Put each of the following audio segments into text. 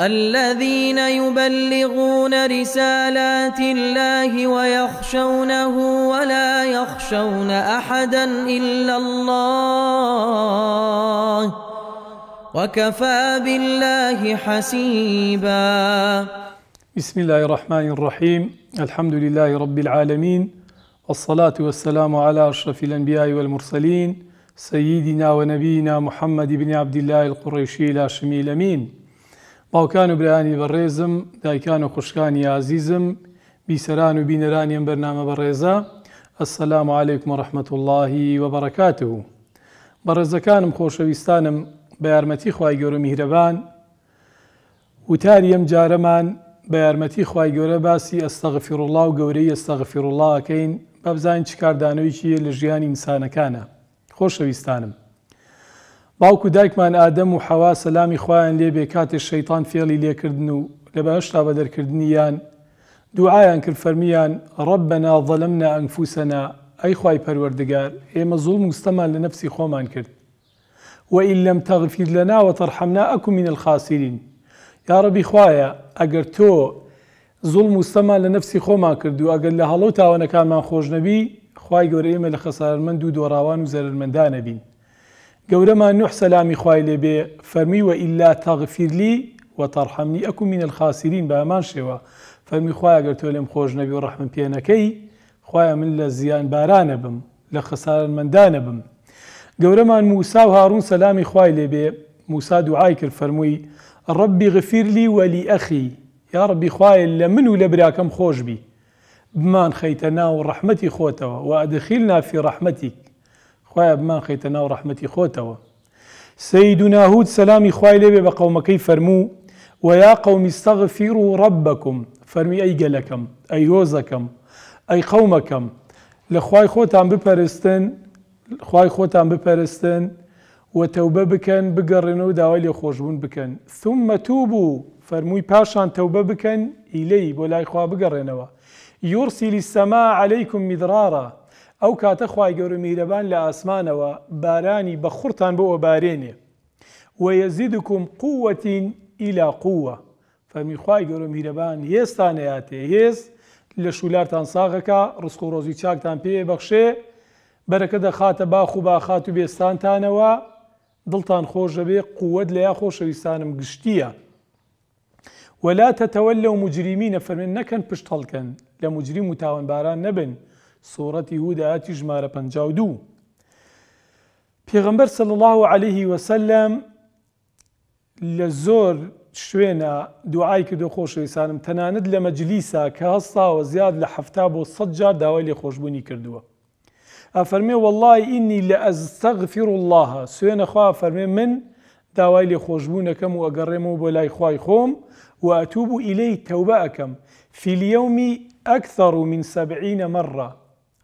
الذين يبلغون رسالات الله ويخشونه ولا يخشون احدا الا الله وكفى بالله حسيبا بسم الله الرحمن الرحيم الحمد لله رب العالمين الصلاه والسلام على اشرف الانبياء والمرسلين سيدنا ونبينا محمد بن عبد الله القريشي الهاشمي الامين باوکان و برانی بەڕێزم دایکان و خوشکانی عزیزم بیسەران و بینەرانیان بەرنامە بەڕێزە ئەسەلام عیکم و ڕحمت اللهی وەبڕکات و بەڕێزەکانم خۆشەویستانم بە یارمەتی خی گەورە میهرەبان وتاری ئەم جارەمان بە یارمەتی خی گەورە باسی ئەستەغفیر الله و گەورەی ئەستەغفیر اللهکەین بەبزانین چ کاردانەوەیکی لە ژیانی ئینسانەکانە خۆشەویستانم باوکو دایکمان ئادەم و حەوا سەلامی خۆیان لێبێ کاتێ شەیتان فێڵی لێکردن و لە بەهشتا بەدەرکردنیان دوعایان کرد فەرمیان ڕەبەنا ظەلمنا ئەنگفوسەنا ئەی خی پەروەردگار ئێمە زوڵ مستەمان لە نفسی خۆمان کرد وئین لەم تەغفید لەنا وەتەرحەمنا ئەکو من الخاسرین یاڕبی خوایە ئەگەر تۆ زوڵ مستەمان لە نفسی خۆمان کرد و ئەگەر لە هەڵۆ تاوانەکانمان خۆش نەبی خی گەورە ئێمە لە خەسارمەند و دۆڕاوان و زەرمەندانە بین گەورەمان نوح سلامي خوالي بي فرمي وإلا تغفر لي وترحمني تەرحەمنی من الخاسرين بأمان شوا فرمي شێوە فەرمی خوایە گەر نبي ورحمة خۆش نەبی و من لە باران بم لە من دان بم گەورەمان موسى وهارون سلامي خوالي بي موسى موسا دوعای ربي غفر لي ولي أخي يا ربي ڕبی لمن لە من بي بمان خيتنا ورحمتي ڕەحمەتی وأدخلنا في رحمتك خوای بمان خیتە ناو ڕحمەتی خۆتەوە سيدنا هود سلامي خوای لێبێ بقوم كيف فرمو ويا قوم استغفروا ربكم فرمي أي جلكم أي يوزكم أي قومكم لخواي خوتان ببرستن خواي خوتان بپەرستن وتەوبە بکەن بگەڕێنەوە داوای لێ خۆشببوون بکەن ثمە تو بوو فەرمووی پاشان تەوبە بکەن ئیلەی خوا بگەڕێنەوە يرسل السماء عليكم مدرارا ئەو کاتە خی گەورە میرەبان لە ئاسمانەوە بارانی بە خورتان بۆەوە بارێنێ وەیەزیدکم قووەتین ئیلا قووە فەرمی خی گەورە میرەبان هێستان هاتێ هێز لە شولارتان ساغەکە ڕسک و ڕۆزی چاکتان پێ بەخشێ بەرەکە دەخاتە باخ و باخات و بێستانتانەوە دڵتان خۆشە بێ قووەت لە یا خۆشەویستانم گشتیە ولا تتولوا مجرمين فرمن نكن پشتڵکن لە مجرم و تاوانباران نەبن سوورەتی هوداهاتی ژمارە پ دوو. پێغمبەر سل الله عليه وسلم لە زۆر شوێنە دوعای کردو خۆشەویسانم تەنانەت لە مەجلیسا کە هەستاوە زیاد لە هەفتا بۆ سە جار داوای لێ خۆشببوونی کردووە. ئەفەرمێ وەڵی ئینی لە ئەستەغفیر اللهە سوێنەخوا فەرمێ من داوای لێ خۆشببوونەکەم و ئەگەڕێمەوە بۆ لای خی خۆم و ئەتووب و ئیلەی تەوبە ئەەکەم فیلیەومی ئەکثەر و من سەبعینە مەڕە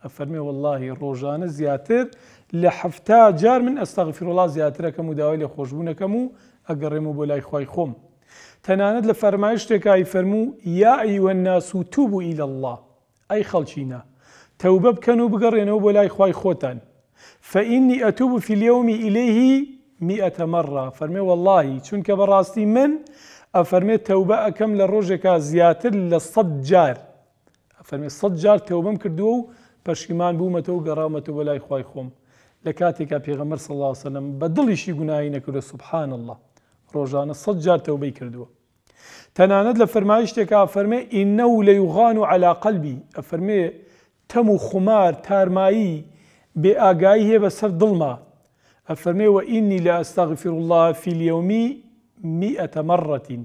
أفرمي والله روجان زياتر لحفتا جار من أستغفر الله زياتر داوای لە خوشبون كمو أقرمو بولاي لای خوم تناند لفرمايش لە فەرمای يا أيها الناس توبوا إلى الله أي خلشينا توبب كانوا بقرينو بولاي بۆ خوتان فإني أتوب في اليوم إليه مئة مرة فرمي والله واللهی براستي من أفرمي تەوبە أكم لروجك زياتر لصد جار ئەفەرمێ صد جار تەوبەم کردووە پەشیمان بوومەتەوە گەڕامەتە بەلای خی خۆم لە کاتێکا پێغەمەر سەڵاوسەلم بە دڵیشی گوناایی نەکردە سوبحان الله ڕۆژانە سە جار تەوبەی کردووە تەنانەت لە فەرمای شتێکا فەرمێ ئینە و لە یوغان و علا قەلبی ئەفەرمێ تەم و خمار تارمایی بێ ئاگایی هەیە بە سەر دڵما ئەفەرمێ وە ئینی لە ئەستاغفر الله فیلیومی میئەتە مەڕەتین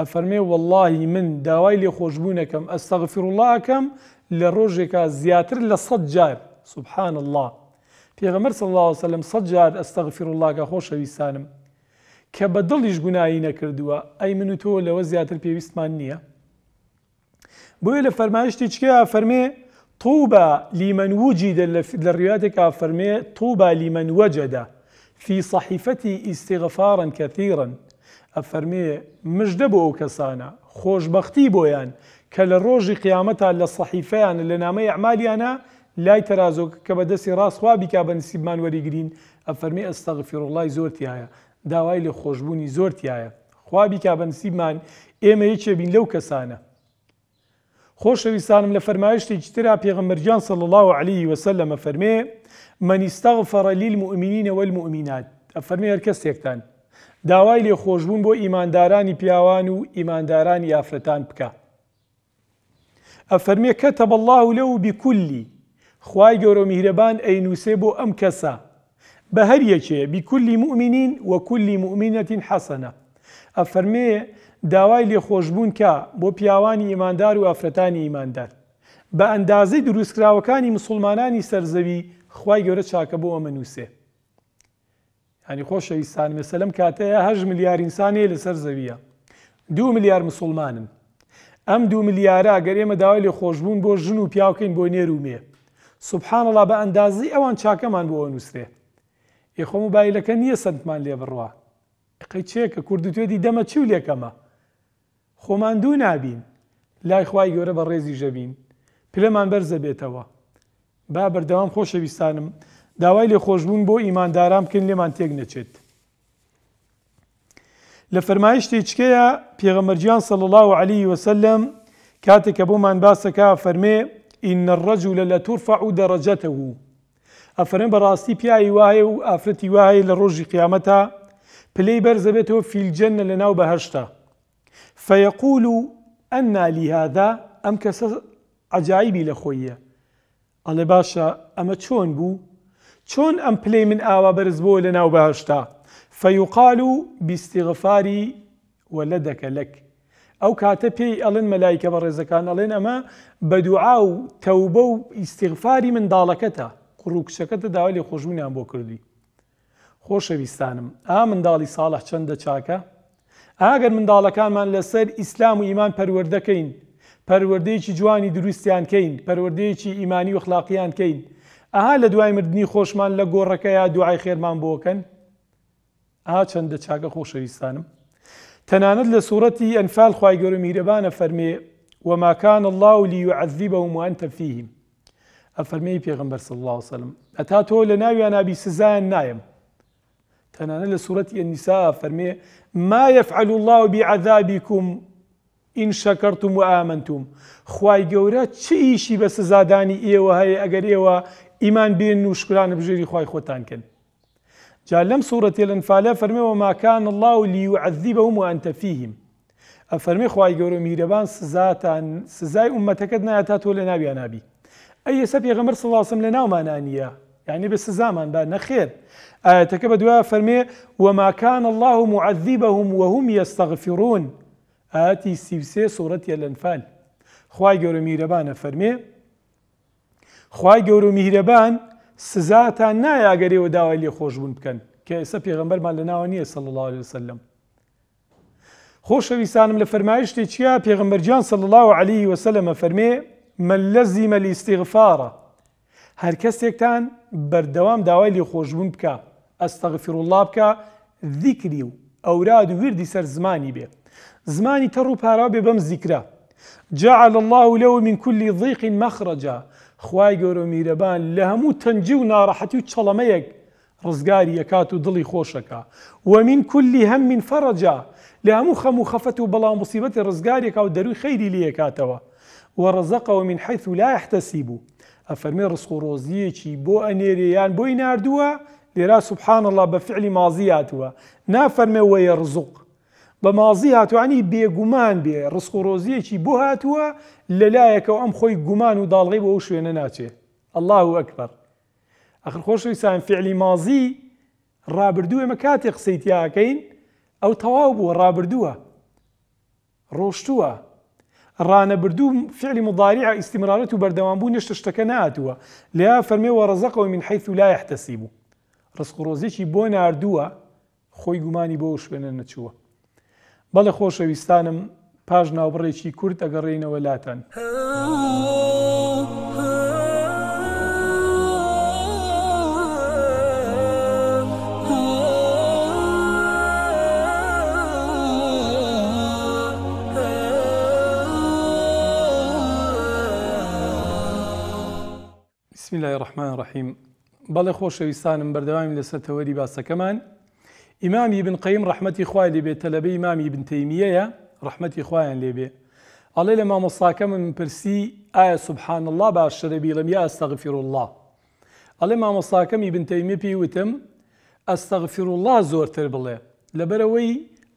ئەفەرمێ واللهی من داوای لێ خۆشببوونەکەم ئەستەغفر اللهکەم لروجك زياتر زیاتر جار سبحان الله في غمر صلى الله عليه وسلم سەد جار ئەستەغفر اللهگە خۆشەویستانم کە بە دڵیش كردوا أي ئەی من و تۆ وزياتر بيستمانية پێویستمان نییە بۆیە لە طوبى لمن وجد للرواياتك فرمي طوبى لمن وجد في صحيفتي استغفارا كثيرا أفرمي مجدبو كسانا خوش بختي بويان کە لە ڕۆژی قیامەتا لە سەحیفەیان لە نامەی ئەعمالیانە لای تەازۆک کە بە دەستی ڕاستوا بیکا بە نسیبمان وەریگرین ئەفەرمی ئەستەغفیڕڵای زۆرتیایە داوای لە خۆشببوونی زۆرتیایە خوا بیکا بە نسیبمان ئێمە یەکێبین لەو کەسانە خۆشەویستانم لە فەرمایشتێکی تررا پێغمەرجان صل الله عليه وسلم فەرمێ منیستاغفەڕە للمؤمنینەوە المؤمینات ئەفەرمی هەر کەسێکتان داوای لێ خۆشببوون بۆ ئیماندارانی پیاوان و ئیماندارانی یافرەتان بکە ئەفەرمیە کەتەب الله لەو بیکولی خی گەۆرە میهرەبان ئەی نووسێ بۆ ئەم کەسە بە هەر یەکێ بیکولی مؤمنین وەکولی مؤمینەتین حەسەنە ئەفەرمێ داوای لێخۆشببوون کە بۆ پیاوانی ئیماندار و ئافرەتانی ئیماندار بە ئەندازەی دروستکراوەکانی مسلمانانی سەرزەوی خی گەورە چاکە بۆ ئەمە نووسێ هەنی خۆشەویستان مەسەلم کاتەیە هەژ ملیار ئینسانی لەسەر زەویە دو ملیار مسلمانن ئەم دو ملیارە گەرێمە داوای لێ خۆشببوون بۆ ژن و پیاکەین بۆ نێرومێ سوبحانەڵا بە ئەندازی ئەوان چاکەمان بۆ نووسێ یخۆم و بایلەکە نییە سندمان لێ بڕوە قەی چێکە کورد توێدی دەمە چی و لێکەمە خۆمان دوو نابین لای خی گەورە بە ڕێزی ژەبین پلەمان بەرزە بێتەوە با بەردەوام خۆشەویستانم داوای لێ خۆشببوون بۆ ئیماندارام بکەن لێمان تێک نەچێت. لفرمايش تيجكيا بيغمر جيان صلى الله عليه وسلم كاتك أبو من باسكا فرمي إن الرجل لا ترفع درجته أفرم براستي بيا إيواهي وآفرت إيواهي لروج قيامتها بلي برزبته في الجنة لنا وبهشتا فيقول أن لهذا أم كس عجائبي لخوية الله باشا أما تشون بو تشون أم بلي من آوا برزبو لنا وبهشتا بهشتا فەیوقال و بیستیغفاری وەلە دەکەلک ئەو کاتە پێی ئەڵن مەلایکە بە ڕێزەکان ئەڵێن ئەمە بە دوعا و تەوبە و ئیسیغفاری منداڵەکەتە قڕووکشەکەتە داوای لێ خۆشمینیان بۆ کردی خۆشەویستانم ئا منداڵی ساڵح چەندە چاکە ئاگەر منداڵەکانمان لەسەر ئیسلام و ئیمان پەروەردەکەین پەروەردەیەکی جوانی دروستیان کەین پەروەردەیەکی ئیمانی و خلاقیان کەین ئەها لە دوای مردنی خۆشمان لە گۆڕەکە یا دوعای خێرمان بۆکەن ئا چەندە چاکە خۆشەویستانم تەنانەت لە سوورەتی ئەنفال خی گەورە میرەبانە فەرمێ وەماکان الله لیعەزی بە وموان تەفیهیم ئەفەرمەی پێغمبەر سڵ الله وسلم ئەتا تۆ لە ناویان نبی سزایان نایم تەنانە لە سوورەتی ئەنیسا فەرمێ ما يفعل الله بعذابكم ئین شەکەرتم و ئامنتوم خی گەورە چ ئیشی بە سزادانی ئێوە هەیە ئەگەر ئێوە ئیمان بێن و شکرانە بژێری خی خۆتانکەن جا سورة الانفال فرمي وما كان الله ليعذبهم وأنت فيهم وانتە خواهي قولوا ميربان سزاتا سزاي سزاتان سزای لنا نایە تا أي سبي غمر صلى الله عليه وسلم لنا وما نانيا يعني بس زمان با نەخێر ئاەتەکە بە فرمي وما كان الله معذبهم وهم يستغفرون آتي سیوسێ سورة الانفال خواهي قولوا ميربان فرمي خواهي قولوا ميربان سزاتان نایاگەریەوە داوای لێ خۆشببوون بکەن کە ئێستا پێغمبەرمان لە ناوە نییە سەڵ الله عليه وسلم خۆشەویسانم لە فەرمایشتێک چیا پێغمبەرجان سەڵ الله عليه وسلمە فەرمێ من لەزیمە لیستیغفاارە هەر کەسێکتان بەردەوام داوای لێ خۆشببوون بکە ئەستەغفر الله بکە ذیکری و ئەوراد و وردی سەر زمانی بێ زمانی کە ڕوو پارا بێ بەم زیکرە جعل الله له من كل ضيق مخرجا خوای گەورە میرەبان لە هەموو تەنجی و ناڕەحەتی و چەڵەمەیەک ڕزگاری ئەکات و دڵی خۆشەکە ومین کولی هەم من فەرەجا لە هەموو خەم و خەفەت و بەڵام مسیبەتی ڕزگارێکا و دەروی خەیری لەکاتەوە وەڕزەقەوە من حیث و لا احتەسی بوو ئەفەرمێ ڕسق و ڕۆزیەکی بۆ ئەنێریان بۆی نردووە لێرا سبحان الله بە فعلی مازیاتوە نافەرمێ وەیە ڕزوق بە مازی هاتوانی بێگومان بێ ڕسق و ڕۆزیەکی بۆ هاتووە لەلایەکەەوە ئەم خۆی گومان و داڵغی بۆ ئەو شوێنە ناچێ الله و ئەکبەر ئەخر خۆشویسان فعلی مازی ڕابردووە مە کاتێ قسەیتیاکەین ئەو تەواو بووە ڕابردووە ڕۆشتووە ڕانەبردوو فعلی مداریع ئیسیمرارەت و بەردەوامبوو نشتە شتەکە ناتووە لیا فەرمێەوە ڕزەقەوە من حیث و لا یحتەسی بوو ڕسق ڕۆزیێکی بۆ ناردووە خۆی گومانی بۆ شوێنە نەچووە بەڵێ خۆشەویستانم پاش ناوبڕێکی کورت ئەگەڕێینەوە لاتەن. بسم لای ڕحمان ڕحیم بەڵێ خۆشەویستانم بەردەوامی لەسەر تەوەری باسەکەمان امام ابن قيم رحمتي ئیمامی لي بيت لبي امام ابن تيميه يا رحمتي ڕحمەتی لي لێبێ الله لما مامۆساکە من برسي ئایا آية سبحان الله باشر بي لم یا ئەستەغفر الله ما ئەڵێ ابن تيميه بي وتم استغفر الله زور زۆرتر بڵێ لەبەرەوەی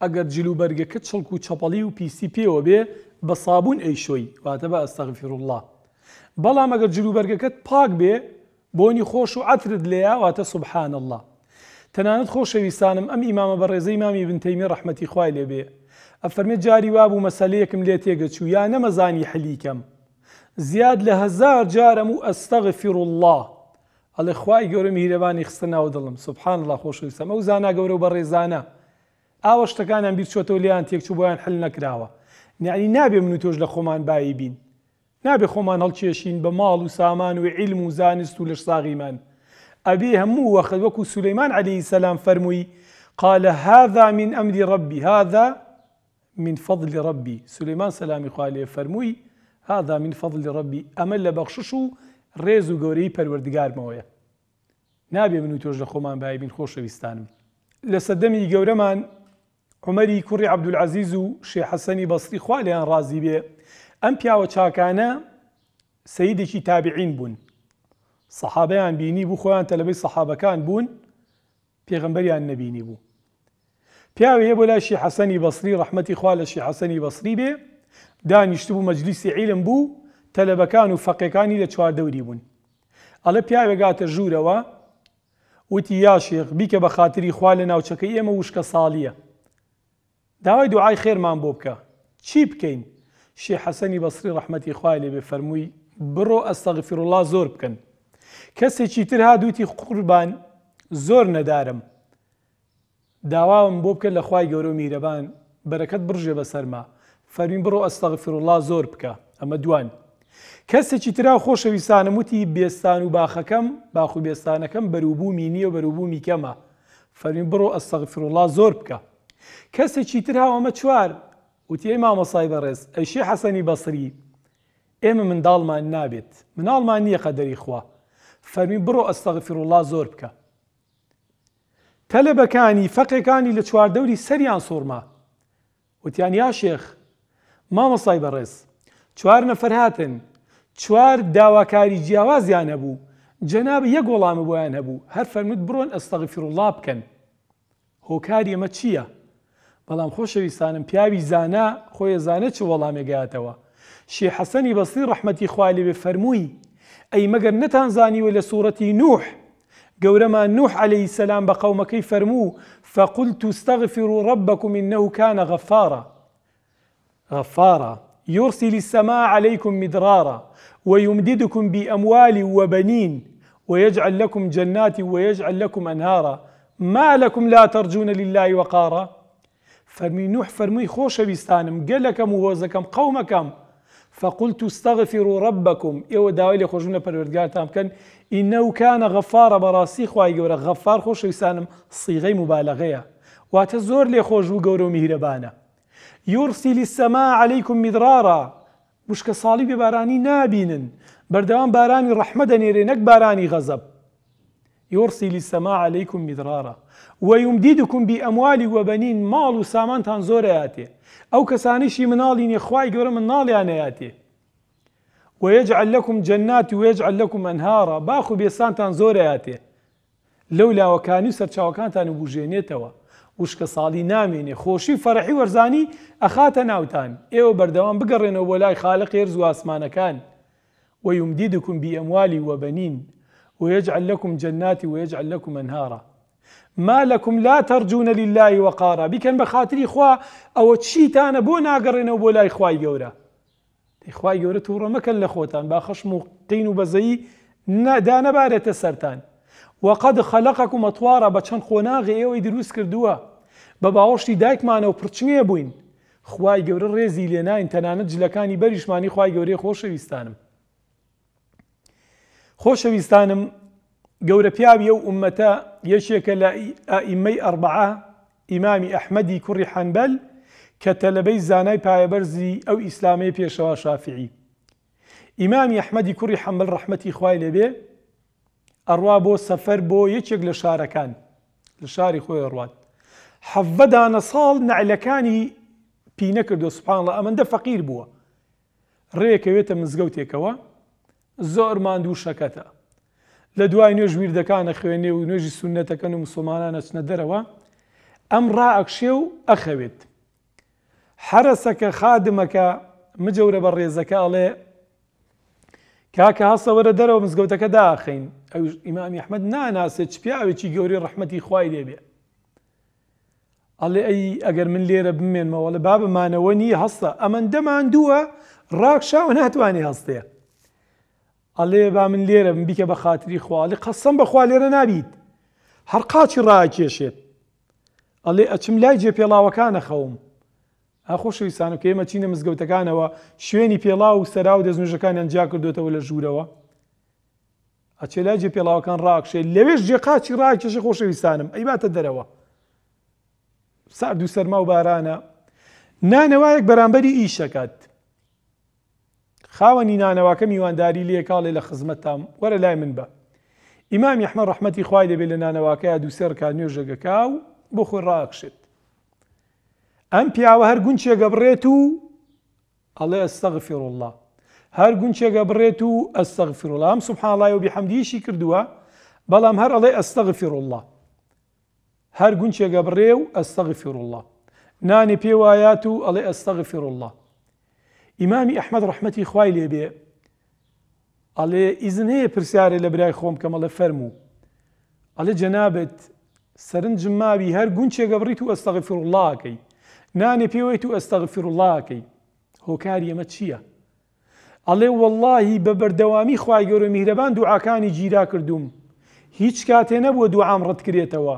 ئەگەر جلوبەرگەکە چڵک و چپەڵی و پیسی پێوە بێ بە سابوون ئەیشۆی واتە بە استغفر الله بلا اگر جلو برگه کت پاک بێ بونی خوش و عترت لێیا واتە سبحان الله تەنانەت خۆشەویستانم ئەم ئیمامە بە ڕێزەی مامی بنتەیمی ڕحمەتی خوای لێبێ ئەفەرمێ جاری وابوو مەسلەیەکم لێ تێگەچوو یا نەمەزانی حەلیکەم زیاد لە هزار جارم و ئەستەغفر الله ئەڵێ خوای گەورە میرەبانی خستە ناو دڵم سبحان الله خۆشەویستم ئەو زانا گەورە و بە ڕێزانە ئاوە شتەکانیان بیرچۆتەوە لیان تێکچوو بۆیان حل نەکراوە نیعنی نابێ من و تۆش لە خۆمان بایی بین نابێ خۆمان هەڵکێشین بە ماڵ و سامان و عیلم و زانست و لەش ساغیمان أبي همو وەخت وكو سليمان عليه السلام فرموي قال هذا من أمر ربي هذا من فضل ربي سليمان سلامي خوالێ فرموي هذا من فضل ربي أمل بخششو ريزو غوري ڕێز و نابي منو نابێ من و من لە خۆمان لسدمي غورمان عمري كري عبد العزيز عمەری حسني بصري و أن رازي بي لەیان ڕازی بێ ئەم پیاوە چاکانە سیدێکی سەحابەیان بینی بوو خۆیان تەلبەی سەحابەکان بوون پێغمبەریان نەبینی بوو پیاوێ بۆ لاشی حەسەنی بەسری ڕحمەتی خوا لەشی حەسەنی بەسری بێ دانیشت بوو مەجلیسی عیلم بوو تەلەبەکان و فەقیەکانی لە چوار دەوری بوون ئەڵە پیاوێگاتە ژوورەوە وتی یاشێق بیکە بە خااتری خوا لە ناوچەکەی ئێمە وشکە ساڵیە داوای دوعای خێرمان بۆ بکە چی بکەین شێ حەسەنی بەسری ڕحمەتی خوای لێ بێ فەرمووی بڕۆ ئەستەغفر الله زۆر بکەن کەسێکی تر ها دوتی قوربان زۆر نەدارم داواوم بۆ بکە لە خی گەورە میرەبان بەرەکەت بڕژێ بەسەرما فەرین بڕۆ ئەستەغفر الله زۆر بکە ئەمە دوان کەسێکی تررا خۆشەویستانم وتی بێستان و باخەکەم باخو بێستانەکەم بەروبوومی نییە و بەروبوومی کەمە فەرین بڕۆ ئەستەغفر الله زۆر بکە کەسێکی تررا ئەمە چوار وتی ئەی مامەسای بەڕێز ئەیشی حەسەنی بەسری ئێمە منداڵمان نابێت مناڵمان نییە قەدەری خوا فەرمی بڕۆ ئەستەغفر وڵا زۆر بکە تەلەبەکانی فەقەکانی لە چواردەوری سەریان سوورما وتیان یا شێخ مامەسای بەڕێز چوار نەفەر هاتن چوار داواکاری جیاوازیان هەبوو جەناب یەک وەڵامە بۆیان هەبوو هەر فەرموت بڕۆن ئەستەغفر وڵا بکەن هۆکاری ئەمە چییە؟ بەڵام خۆشەویستانم پیاوی زانا خۆی زانە چ وەڵامێگاتەوە شێ حەسەنی بەسی ڕەحمەتی خوالی بێ فەرمووی أي ئەی نتان زاني ولا سورة نوح قولما نوح عليه السلام بقوم كيف فرمو فقلت استغفروا ربكم إنه كان غفارا غفارا يرسل السماء عليكم مدرارا ويمددكم بأموال وبنين ويجعل لكم جنات ويجعل لكم أنهارا ما لكم لا ترجون لله وقارا فرمي نوح فرمي خوش بستانم قلكم ووزكم قومكم فقلت استغفروا ربكم ئێوە داويلي خرجونا خۆشون لە پەروەردگارتان بکەن ئینە و کانە غەفارە بەڕاستی خوای گەورە غەفار خۆشەویسانم سیغەی مبالەغەیە واتە زۆر لێ خۆش و گەورە و میهرەبانە یورسیلی سەما عەلیکم میدرارە وشکە ساڵی بێبارانی نابینن بەردەوام بارانی يرسل السماء عليكم مدرارا ويمددكم بأموال وبنين ماڵ و سامانتان زۆر هاتێ ئەو کەسانیشی مناڵینی خوای گەورە من ناڵیان هاتێ ويجعل لكم جنات ويجعل لكم انهارا باخو بێسانتان زۆر هاتێ لەو لاوەکانی سەرچاوەکانتان و بژێنێتەوە وشکە ساڵی نامێنێ خۆشی فەرحی وەرزانی ئەخاتە ناوتان ئێوە بەردەوام بگەڕێنەوە بۆ لای خاڵق ێرز و ئاسمانەکان وەیمدیدکم بی ئەموالی وەبنین ويجعل لكم جنات ويجعل لكم انهارا ما لكم لا ترجون لله وقارا بكن بخاطري خوا او تشيتان بو ناقرنەوە بۆ لای خوای گەورە خوای گەورە تووڕە مەکەن لە خۆتان با خەشم و قین و بەزایی نادا نەبارێتە سەران وقد خەلقكم ئەتوارە بە چەند خۆناغی ئێوەی دروست کردووە بە باوەشتی دایکمانە و پرچمێ بووین خوای گەورە ڕێزی لێناین تەنانەت جلەکانی بەریشمانی خوای گەورەی خۆشەویستانم خۆشەویستانم گەورە پیاوی و عومەتە یەکێکە لە ئائیمەی ئەربعا ئیمامی ئەحمەدی کوڕی حەنبەل کە تەلەبەی زانای پایەبەرزی ئەو ئیسلامی پێشەوە شافعی ئیمامی ئەحمەدی کوڕی حەمبل ڕەحمەتی خوای لێبێ ئەڕوا بۆ سەفەر بۆ یەکێک لە شارەکان لە شاری خۆی ڕوات حەڤەدانە ساڵ نعلەکانی پینە کردو سوپانڵە ئەمەندە فەقیر بووە ڕێکەوێتە مزگەوتێکەوە زۆر ماندوو شەکەتە لە دوای نوێژ میردەکانە خوێنێ و نوێژی سونەتەکەن و مسلمانانە چنە دەرەوە ئەم ڕائەکشێ و ئەخەوێت حرەسەکە خادمەکە مجەورە بە ڕێزەکە ئەڵێ کاکە هەسەوەرە دەرەوە مزگەوتەکە داخین ئەو ئیمامی ئەحمد ناناسێت چ پیاوێکی گەوری ڕحمەتی خوای لێبێ ئەڵێ ئەی ئەگەر من لێرە بمێنمەوە لە بابمانەوە نی هەستە ئەمەندەمان دووە ڕاکشاوە ناتوانانی هەستەیە ئەڵێ با من لێرە من بیکە بە خااتری خوالی قەسم بەخوا لێرە نابیت هەر قاچی ڕاکێشێت ئەڵێ ئەچم لای جێ پێڵاوەکانە خەوم ئاخۆشویسان و کێمە چینە مزگەوتەکانەوە شوێنی پێڵا و سەرا و دەستنوژەکانیان جا کردوێتەوە لە ژوورەوە ئەچێ لای جێ پێڵاوەکان ڕاکشێت لەوێش جێ قاچی ڕاکێشە خۆشەویستانم ئەیباتە دەرەوە سارد و سەرما و بارانە نانەوایەک بەرامبەری ئیشەکەات يوان داري لي قال لە خزمەتتام ولا لا من بە ئیمامی حمە ڕحمەتی خوای دەبێت لە نانەواکەیە دووسێڕکە نوێژەگەکا و بۆ خۆی ڕاکشێت ئەم پیاوە هەر هر غنش غبريتو الله استغفر الله هر غنش غبريتو استغفر الله ئەم سبحانڵای و بحەمدیشی کردووە بەڵام هەر ئەڵێ ئەستەغفر الله هر گونچێگە بڕێ استغفر الله ناني بي و ئەڵێ استغفر الله ئیمامی ئەحمد ڕحمەتی خوای لێبێ ئەڵێ ئیزن هەیە پرسیارێ لە برای خۆم کەمەڵە فەرموو ئەلە جەنابەت سەرنجم ماوی هەر گونچێگە بڕیت و ئەستەغفر وڵاکەی نانێ پێوەیت و ئەستەغفر وڵاکەی هۆکاری ئەمە چییە؟ ئەڵێ واللهی بە بەردەوامی خوای گەورە میهرەبان دوعاکانی گیرا کردووم هیچ کاتێ نەبووە دوعام ڕەتکرێتەوە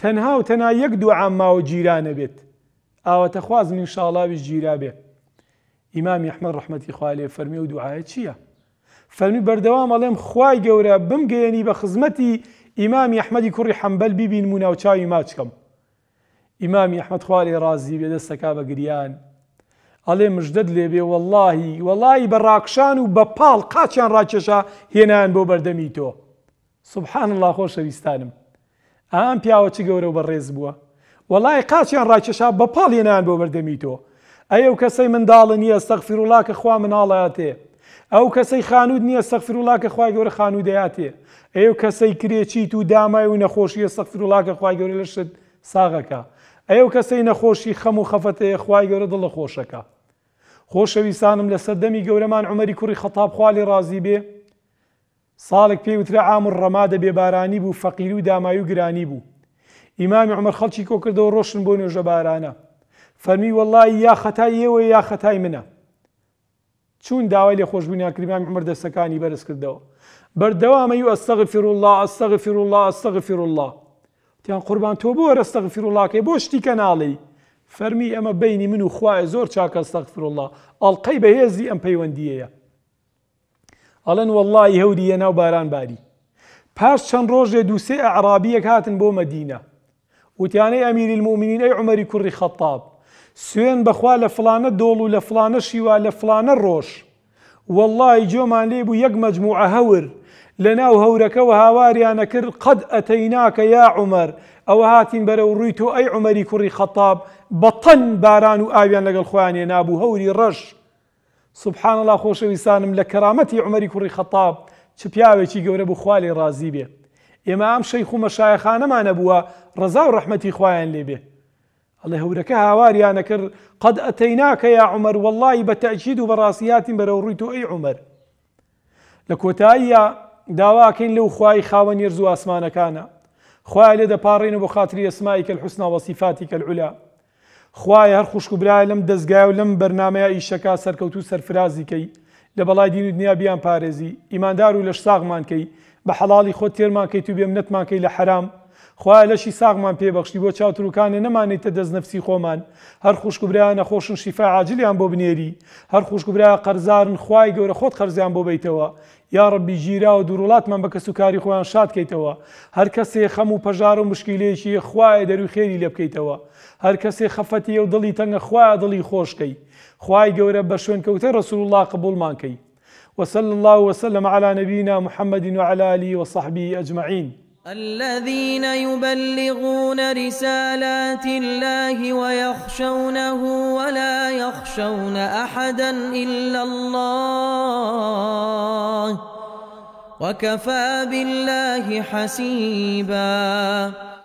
تەنها و تەنا یەک دوعام ماوە گیرانە بێت ئاوەتە خواز من شاڵاویش گیرا بێت ئیمامی ئەحمە ڕحمەتی خوالێ فەرمی و دوعاە چییە؟ فەرمی بەردەوام ئەڵێم خوای گەورە بمگەیەنی بە خزمەتی ئیمامی ئەحمەدی کوڕی حەمبەل بیبین و ناوچاوی ماچکەم. ئیمامی ئەحمەد خوالی ڕازی بێدەستەکا بە گریان. ئەڵێ مژدەت لێبێ واللهی وەڵی بە ڕاکشان و بە پاڵ قاچیان ڕاکێشا هێنان بۆ بەردەمی تۆ. سبحان الله خۆشەویستانم. ئام پیاوە چ گەورە و بە ڕێز بووە. وەڵی قاچیان ڕاکێشا بە پاڵ هێنان بۆ بەردەمی تۆ. ئەو کەسەی منداڵە نییە سەغفر وڵا کە خوا مناڵاتێ ئەو کەسەی خانود نییە سەغفر وڵا کە خخوای گەورە خانودەیاتێ ئەو کەسەی کرێچیت و دامای و نەخۆشیە سەغفر وڵا کە خخوای گەورە لە شت ساغەکە ئەو کەسەی نەخۆشی خەم و خەفەتەیە خخوای گەورە دڵە خۆشەکە خۆشەویسانم لە سەردەمی گەورەمان عمەری کوڕی خەتاب خوالی رازی بێ ساڵێک پێوترا ئامر ڕەمادە بێبارانی بوو فەقیر و دامای و گرانی بوو ئیمامی عمر خەڵکی کۆکردەوە ڕۆشن بۆ نوێژە بارانە فرمی والله یا خەتای و یا خەتای منە چون خوش بینی اکریم کریمان عمر دەستەکانی بەرز بر دوام ایو استغفر الله استغفر الله استغفر الله تیان تو بور استغفر الله که بوش تی کنالی فرمی اما بینی من و خوای زۆر چاکە ئەستەغفر الله ئەڵلقەی بەهێزی ئەم پەیوەندیەیە الان والله هەوریە ناو باران باری روز دو سه دووسێ عرابیەک هاتن مدینه و وتیانەی امیر المومنین ای عمری کری خطاب سوێن بەخوا لە فلانە دۆڵ و لە فلانە شیوا لە فلانە ڕۆژ واللهی جۆمان لێ بوو یەک مەجموعە هەور لە ناو هەورەکەەوە هاواریانە کرد قەت ئەتەیناکە یا عمەر ئەوە هاتین بەرە و ڕووی تۆ ئەی عمەری کوڕی خەتاب بەتەن باران و ئاویان لەگەڵ خۆیانێ نابوو هەوری ڕەش سبحان الله خۆشەویسانم لە کەرامەتی عمەری کوڕی خەتاب چ پیاوێکی گەورە بوو خوالی ڕازی بێ ئێمە ئەم شەیخ و مەشایەخانەمانە بووە ڕزا و ڕەحمەتی خۆیان لێ بێ ئەڵێ هەورەکە هاواریانە کرد قەد ئەتەیناکە یا عمر واللهی بە تەجید و بەڕاستیاتین بەرەو ڕووی تۆ ئەی عمر لە کۆتاییە داواکەین لەو خوای خاوە نێرز و ئاسمانەکانە خوای لێ دەپارڕێنە بۆ خااتری ئەسمایی کە حوسنا وەسیفاتی کەلعولا خوای هەر خوشک و برای لەم دەستگای و لەم بەرنمەیە ئیشەکە سەرکەوت و سەرفرازیکەی لە بەڵای دین و دنیا بیان پارێزی ئیماندار و لەش ساغمانکەی بە حەڵی خۆ تێرمانکەی تو بێم نەتمانکەی لە حرام خخوای لەشی ساغمان پێبخشی بۆ چاوتروکانی نەمانێتە دەستنفسی خۆمان هەر خوشکبرایان نەخۆشن شیفا عاجلیان بۆ بنێری هەر خوشکبرای قەرزارن خخوای گەورە خۆت قەرزیان بۆ بیتەوە یاڕبی ژیرا و دووڵاتمان بە کەس و کاری خۆیان شادکەیتەوە هەر کەسێ خەم و پەژار و مشکیلێکی خخوای دەروی خێری لێ بکەیتەوە هەر کەسێ خەفەتی و دڵی تەنگە خخوای دڵی خۆشکەی خخوای گەورە بە شوێنکەوتە رسول الله قبولمانکەی وصلى الله وسلم على نبينا محمد وعلى اله وصحبه اجمعين الذين يبلغون رسالات الله ويخشونه ولا يخشون احدا الا الله وكفى بالله حسيبا